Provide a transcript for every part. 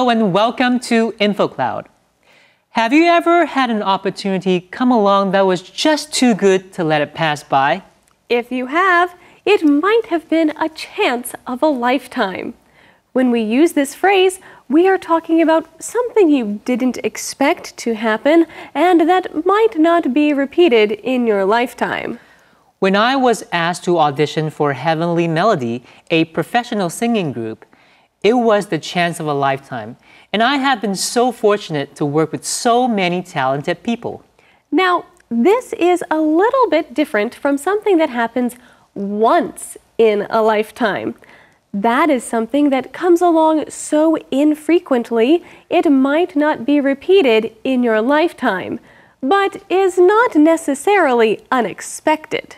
Hello and welcome to InfoCloud. Have you ever had an opportunity come along that was just too good to let it pass by? If you have, it might have been a chance of a lifetime. When we use this phrase, we are talking about something you didn't expect to happen and that might not be repeated in your lifetime. When I was asked to audition for Heavenly Melody, a professional singing group, it was the chance of a lifetime, and I have been so fortunate to work with so many talented people. Now, this is a little bit different from something that happens once in a lifetime. That is something that comes along so infrequently, it might not be repeated in your lifetime, but is not necessarily unexpected.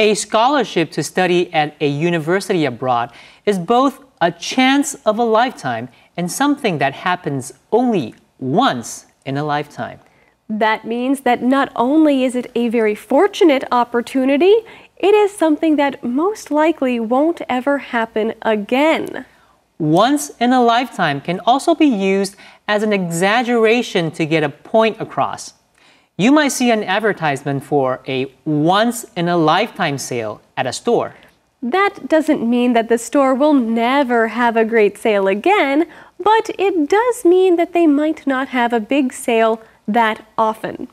A scholarship to study at a university abroad is both a chance of a lifetime and something that happens only once in a lifetime. That means that not only is it a very fortunate opportunity, it is something that most likely won't ever happen again. Once in a lifetime can also be used as an exaggeration to get a point across. You might see an advertisement for a once in a lifetime sale at a store. That doesn't mean that the store will never have a great sale again, but it does mean that they might not have a big sale that often.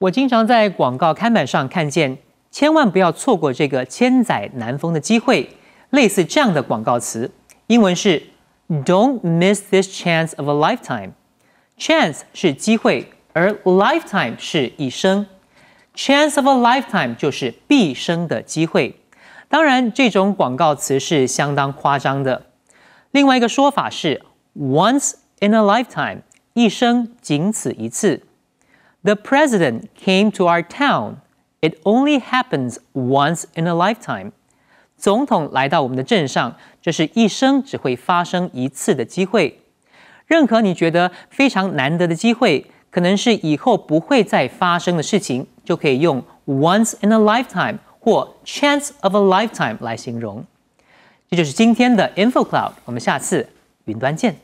我经常在广告看板上看见，千万不要错过这个千载难逢的机会。类似这样的广告词，英文是 "Don't miss this chance of a lifetime." Chance 是机会。而 lifetime 是一生，chance of a lifetime 就是毕生的机会。当然，这种广告词是相当夸张的。另外一个说法是 once in a lifetime，一生仅此一次。The president came to our town. It only happens once in a lifetime. 总统来到我们的镇上，这是一生只会发生一次的机会。任何你觉得非常难得的机会。可能是以后不会再发生的事情，就可以用 once in a lifetime 或 chance of a lifetime 来形容。这就是今天的 InfoCloud，我们下次云端见。